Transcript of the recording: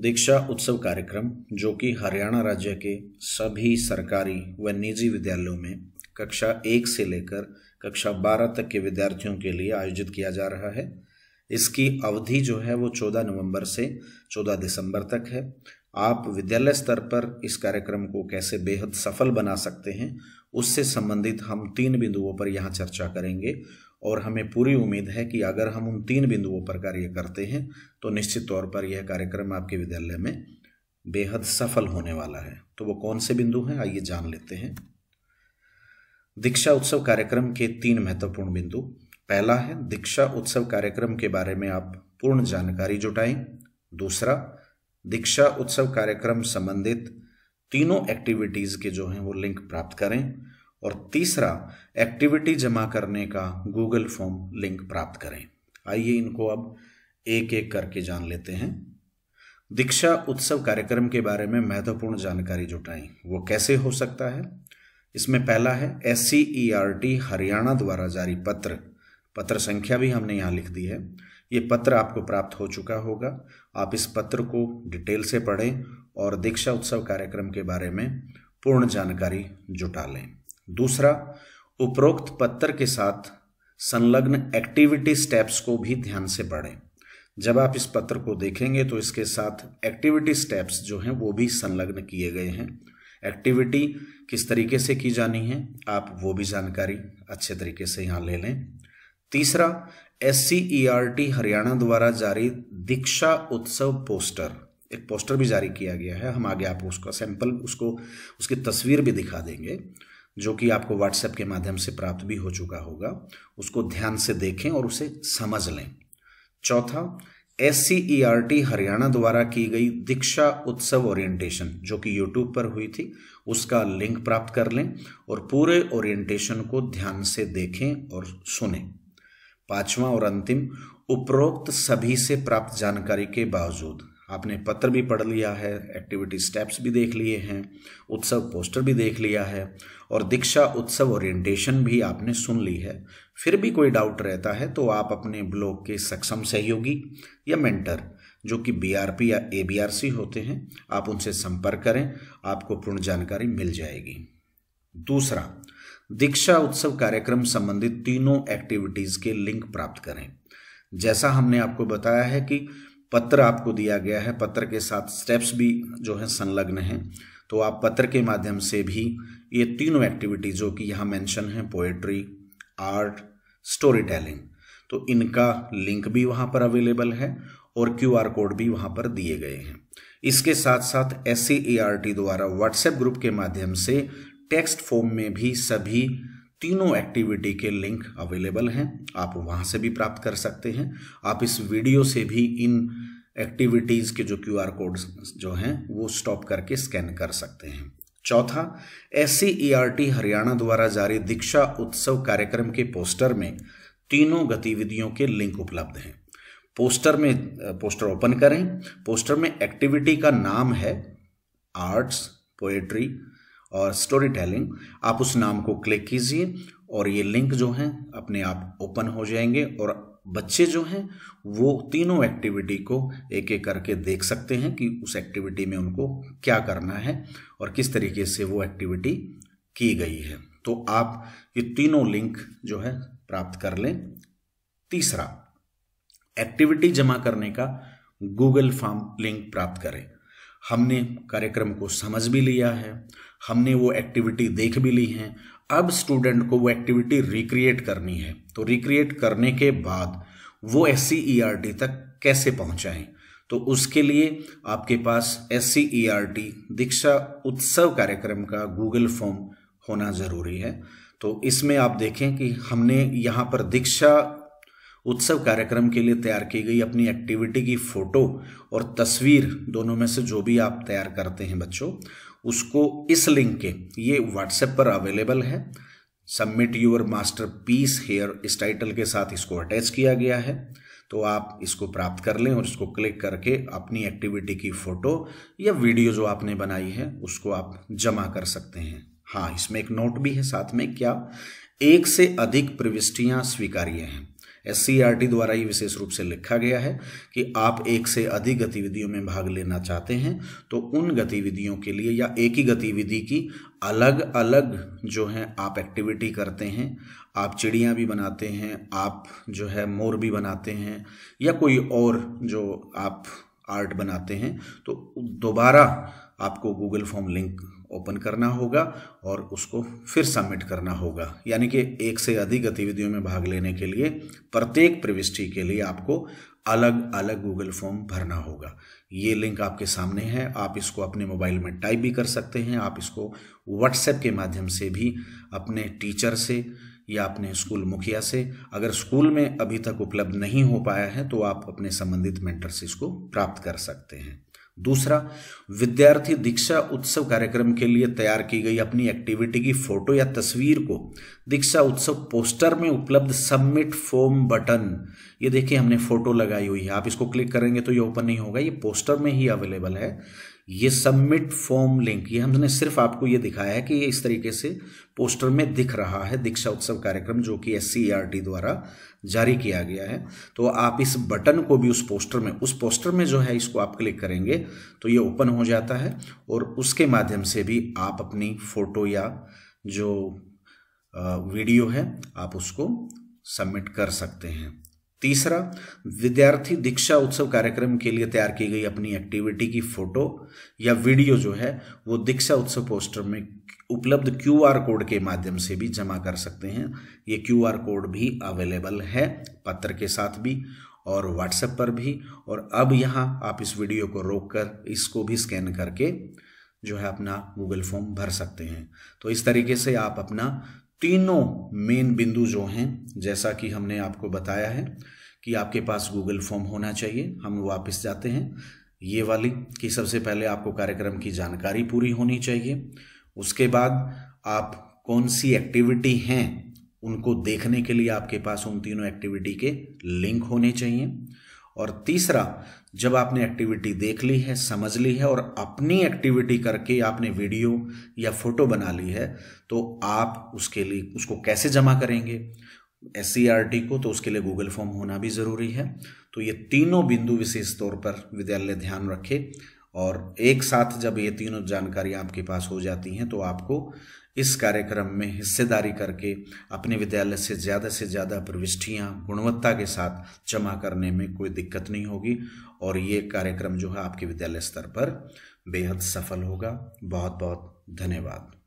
दीक्षा उत्सव कार्यक्रम जो कि हरियाणा राज्य के सभी सरकारी व निजी विद्यालयों में कक्षा एक से लेकर कक्षा बारह तक के विद्यार्थियों के लिए आयोजित किया जा रहा है इसकी अवधि जो है वो चौदह नवंबर से चौदह दिसंबर तक है आप विद्यालय स्तर पर इस कार्यक्रम को कैसे बेहद सफल बना सकते हैं उससे संबंधित हम तीन बिंदुओं पर यहाँ चर्चा करेंगे और हमें पूरी उम्मीद है कि अगर हम उन तीन बिंदुओं पर कार्य करते हैं तो निश्चित तौर पर यह कार्यक्रम आपके विद्यालय में बेहद सफल होने वाला है तो वो कौन से बिंदु हैं आइए जान लेते हैं दीक्षा उत्सव कार्यक्रम के तीन महत्वपूर्ण बिंदु पहला है दीक्षा उत्सव कार्यक्रम के बारे में आप पूर्ण जानकारी जुटाएं दूसरा दीक्षा उत्सव कार्यक्रम संबंधित तीनों एक्टिविटीज़ के जो हैं वो लिंक प्राप्त करें और तीसरा एक्टिविटी जमा करने का गूगल फॉर्म लिंक प्राप्त करें आइए इनको अब एक एक करके जान लेते हैं दीक्षा उत्सव कार्यक्रम के बारे में महत्वपूर्ण जानकारी जुटाएं वो कैसे हो सकता है इसमें पहला है S C E R T Haryana द्वारा जारी पत्र पत्र संख्या भी हमने यहाँ लिख दी है ये पत्र आपको प्राप्त हो चुका होगा आप इस पत्र को डिटेल से पढ़ें और दीक्षा उत्सव कार्यक्रम के बारे में पूर्ण जानकारी जुटा लें दूसरा उपरोक्त पत्र के साथ संलग्न एक्टिविटी स्टेप्स को भी ध्यान से पढ़ें जब आप इस पत्र को देखेंगे तो इसके साथ एक्टिविटी स्टेप्स जो हैं वो भी संलग्न किए गए हैं एक्टिविटी किस तरीके से की जानी है आप वो भी जानकारी अच्छे तरीके से यहाँ ले लें तीसरा एस सी ई हरियाणा द्वारा जारी दीक्षा उत्सव पोस्टर एक पोस्टर भी जारी किया गया है हम आगे आपको उसका सैंपल उसको उसकी तस्वीर भी दिखा देंगे जो कि आपको व्हाट्सएप के माध्यम से प्राप्त भी हो चुका होगा उसको ध्यान से देखें और उसे समझ लें चौथा S C E R T Haryana द्वारा की गई दीक्षा उत्सव ओरिएंटेशन जो कि यूट्यूब पर हुई थी उसका लिंक प्राप्त कर लें और पूरे ओरिएंटेशन को ध्यान से देखें और सुने पांचवा और अंतिम उपरोक्त सभी से प्राप्त जानकारी के बावजूद आपने पत्र भी पढ़ लिया है एक्टिविटी स्टेप्स भी देख लिए हैं उत्सव पोस्टर भी देख लिया है और दीक्षा उत्सव ओरिएंटेशन भी आपने सुन ली है फिर भी कोई डाउट रहता है तो आप अपने ब्लॉग के सक्षम सहयोगी या मेंटर जो कि बीआरपी या एबीआरसी होते हैं आप उनसे संपर्क करें आपको पूर्ण जानकारी मिल जाएगी दूसरा दीक्षा उत्सव कार्यक्रम संबंधित तीनों एक्टिविटीज़ के लिंक प्राप्त करें जैसा हमने आपको बताया है कि पत्र आपको दिया गया है पत्र के साथ स्टेप्स भी जो है संलग्न हैं तो आप पत्र के माध्यम से भी ये तीनों एक्टिविटी जो कि यहाँ मेंशन है पोएट्री आर्ट स्टोरी टेलिंग तो इनका लिंक भी वहाँ पर अवेलेबल है और क्यू आर कोड भी वहाँ पर दिए गए हैं इसके साथ साथ एस द्वारा व्हाट्सएप ग्रुप के माध्यम से टेक्स्ट फॉर्म में भी सभी तीनों एक्टिविटी के लिंक अवेलेबल हैं आप वहाँ से भी प्राप्त कर सकते हैं आप इस वीडियो से भी इन एक्टिविटीज़ के जो क्यू आर कोड्स जो हैं वो स्टॉप करके स्कैन कर सकते हैं चौथा एस e हरियाणा द्वारा जारी दीक्षा उत्सव कार्यक्रम के पोस्टर में तीनों गतिविधियों के लिंक उपलब्ध हैं पोस्टर में पोस्टर ओपन करें पोस्टर में एक्टिविटी का नाम है आर्ट्स पोएट्री और स्टोरी टेलिंग आप उस नाम को क्लिक कीजिए और ये लिंक जो हैं अपने आप ओपन हो जाएंगे और बच्चे जो हैं वो तीनों एक्टिविटी को एक एक करके देख सकते हैं कि उस एक्टिविटी में उनको क्या करना है और किस तरीके से वो एक्टिविटी की गई है तो आप ये तीनों लिंक जो है प्राप्त कर लें तीसरा एक्टिविटी जमा करने का गूगल फॉर्म लिंक प्राप्त करें हमने कार्यक्रम को समझ भी लिया है हमने वो एक्टिविटी देख भी ली है अब स्टूडेंट को वो एक्टिविटी रिक्रिएट करनी है तो रिक्रिएट करने के बाद वो एस e तक कैसे पहुंचाएं तो उसके लिए आपके पास एस सी e दीक्षा उत्सव कार्यक्रम का गूगल फॉर्म होना ज़रूरी है तो इसमें आप देखें कि हमने यहाँ पर दीक्षा उत्सव कार्यक्रम के लिए तैयार की गई अपनी एक्टिविटी की फ़ोटो और तस्वीर दोनों में से जो भी आप तैयार करते हैं बच्चों उसको इस लिंक के ये व्हाट्सएप पर अवेलेबल है submit your masterpiece here इस टाइटल के साथ इसको अटैच किया गया है तो आप इसको प्राप्त कर लें और इसको क्लिक करके अपनी एक्टिविटी की फ़ोटो या वीडियो जो आपने बनाई है उसको आप जमा कर सकते हैं हाँ इसमें एक नोट भी है साथ में क्या एक से अधिक प्रविष्टियाँ स्वीकार्य हैं एस e द्वारा ये विशेष रूप से लिखा गया है कि आप एक से अधिक गतिविधियों में भाग लेना चाहते हैं तो उन गतिविधियों के लिए या एक ही गतिविधि की अलग अलग जो है आप एक्टिविटी करते हैं आप चिड़िया भी बनाते हैं आप जो है मोर भी बनाते हैं या कोई और जो आप आर्ट बनाते हैं तो दोबारा आपको गूगल फॉर्म लिंक ओपन करना होगा और उसको फिर सबमिट करना होगा यानी कि एक से अधिक गतिविधियों में भाग लेने के लिए प्रत्येक प्रविष्टि के लिए आपको अलग अलग गूगल फॉर्म भरना होगा ये लिंक आपके सामने है आप इसको अपने मोबाइल में टाइप भी कर सकते हैं आप इसको व्हाट्सएप के माध्यम से भी अपने टीचर से या अपने स्कूल मुखिया से अगर स्कूल में अभी तक उपलब्ध नहीं हो पाया है तो आप अपने संबंधित मेंटर से इसको प्राप्त कर सकते हैं दूसरा विद्यार्थी दीक्षा उत्सव कार्यक्रम के लिए तैयार की गई अपनी एक्टिविटी की फोटो या तस्वीर को दीक्षा उत्सव पोस्टर में उपलब्ध सबमिट फॉर्म बटन ये देखिए हमने फोटो लगाई हुई है आप इसको क्लिक करेंगे तो ये ओपन नहीं होगा ये पोस्टर में ही अवेलेबल है ये सबमिट फॉर्म लिंक ये हमने सिर्फ आपको ये दिखाया है कि ये इस तरीके से पोस्टर में दिख रहा है दीक्षा उत्सव कार्यक्रम जो कि एस e द्वारा जारी किया गया है तो आप इस बटन को भी उस पोस्टर में उस पोस्टर में जो है इसको आप क्लिक करेंगे तो ये ओपन हो जाता है और उसके माध्यम से भी आप अपनी फ़ोटो या जो वीडियो है आप उसको सबमिट कर सकते हैं तीसरा विद्यार्थी दीक्षा उत्सव कार्यक्रम के लिए तैयार की गई अपनी एक्टिविटी की फोटो या वीडियो जो है वो दीक्षा उत्सव पोस्टर में उपलब्ध क्यूआर कोड के माध्यम से भी जमा कर सकते हैं ये क्यूआर कोड भी अवेलेबल है पत्र के साथ भी और व्हाट्सएप पर भी और अब यहाँ आप इस वीडियो को रोक कर इसको भी स्कैन करके जो है अपना गूगल फॉर्म भर सकते हैं तो इस तरीके से आप अपना तीनों मेन बिंदु जो हैं जैसा कि हमने आपको बताया है कि आपके पास गूगल फॉर्म होना चाहिए हम वापस जाते हैं ये वाली कि सबसे पहले आपको कार्यक्रम की जानकारी पूरी होनी चाहिए उसके बाद आप कौन सी एक्टिविटी हैं उनको देखने के लिए आपके पास उन तीनों एक्टिविटी के लिंक होने चाहिए और तीसरा जब आपने एक्टिविटी देख ली है समझ ली है और अपनी एक्टिविटी करके आपने वीडियो या फोटो बना ली है तो आप उसके लिए उसको कैसे जमा करेंगे एस सी आर टी को तो उसके लिए गूगल फॉर्म होना भी ज़रूरी है तो ये तीनों बिंदु विशेष तौर पर विद्यालय ध्यान रखे और एक साथ जब ये तीनों जानकारियाँ आपके पास हो जाती हैं तो आपको इस कार्यक्रम में हिस्सेदारी करके अपने विद्यालय से ज़्यादा से ज़्यादा प्रविष्टियाँ गुणवत्ता के साथ जमा करने में कोई दिक्कत नहीं होगी और ये कार्यक्रम जो है आपके विद्यालय स्तर पर बेहद सफल होगा बहुत बहुत धन्यवाद